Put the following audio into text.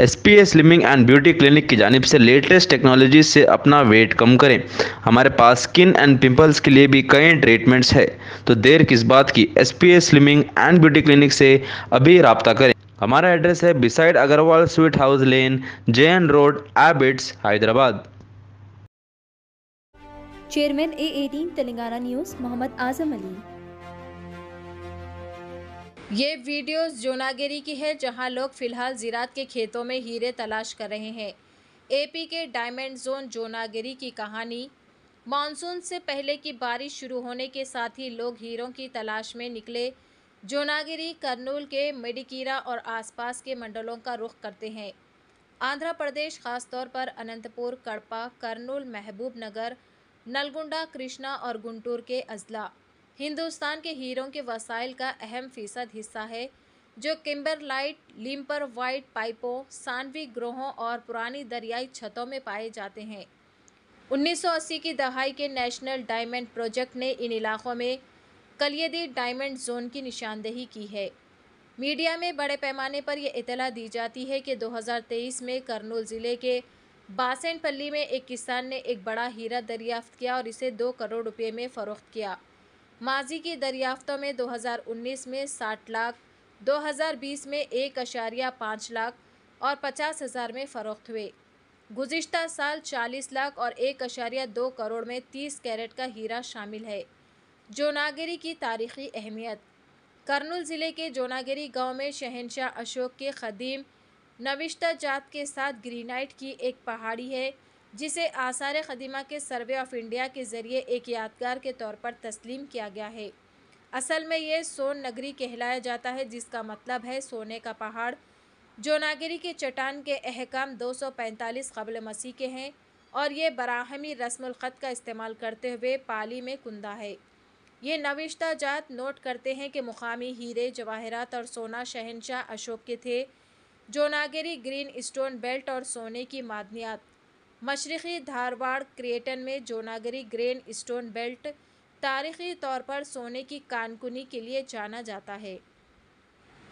S P A and beauty clinic की जानब से लेटेस्ट टेक्नोलॉजी से अपना वेट कम करें हमारे पास स्किन एंड पिंपल्स के लिए भी कई ट्रीटमेंट्स है तो देर किस बात की S P A and beauty clinic से अभी रबता करें हमारा एड्रेस है beside Agarwal sweet house lane J N road Abids Hyderabad chairman A eighteen Telangana news Mohammad Azam Ali ये वीडियो जोनागिरी की है जहां लोग फिलहाल जीरात के खेतों में हीरे तलाश कर रहे हैं एपी के डायमंड जोन जोनागिरी की कहानी मानसून से पहले की बारिश शुरू होने के साथ ही लोग हीरों की तलाश में निकले जोनागिरी करनूल के मेडिकीरा और आसपास के मंडलों का रुख करते हैं आंध्र प्रदेश खासतौर पर अनंतपुर कड़पा करनूल महबूब नगर नलगुंडा कृष्णा और गुंटूर के अजला हिंदुस्तान के हीरों के वसाइल का अहम फीसद हिस्सा है जो किम्बरलाइट लिम्पर वाइट पाइपों सानवी ग्रोहों और पुरानी दरियाई छतों में पाए जाते हैं 1980 की दहाई के नेशनल डायमंड प्रोजेक्ट ने इन इलाकों में कलियदी डायमंड जोन की निशानदेही की है मीडिया में बड़े पैमाने पर यह इतला दी जाती है कि 2023 में करनूल ज़िले के बासेंटपल्ली में एक किसान ने एक बड़ा हीरा दरियाफ्त किया और इसे दो करोड़ रुपये में फ़रोख्त किया माजी की दरियाफ्तों में 2019 में 60 लाख 2020 में एक अशारिया पाँच लाख और पचास हज़ार में फ़रोख्त हुए गुज्त साल 40 लाख और एक अशारिया दो करोड़ में 30 कैरेट का हीरा शामिल है जोनागिरी की तारीखी अहमियत करनूल ज़िले के जोनागिरी गांव में शहनशाह अशोक के ख़दीम नविश्ता जात के साथ ग्रीनाइट की एक पहाड़ी है जिसे आसार ख़दीमा के सर्वे ऑफ इंडिया के ज़रिए एक यादगार के तौर पर तस्लीम किया गया है असल में ये सोन नगरी कहलाया जाता है जिसका मतलब है सोने का पहाड़ जोनागिरी के चट्टान के अहकाम 245 कबल मसीह के हैं और ये बराहमी रस्मखत का इस्तेमाल करते हुए पाली में कुंदा है ये नविश्ता जात नोट करते हैं कि मुकामी हीरे जवाहरात और सोना शहनशाह अशोक के थे जोनागिरी ग्रीन स्टोन बेल्ट और सोने की मादनियात मशरक़ी धारवाड़ क्रिएटन में जोनागिरी ग्रेन स्टोन बेल्ट तारीख़ी तौर पर सोने की कानकुनी के लिए जाना जाता है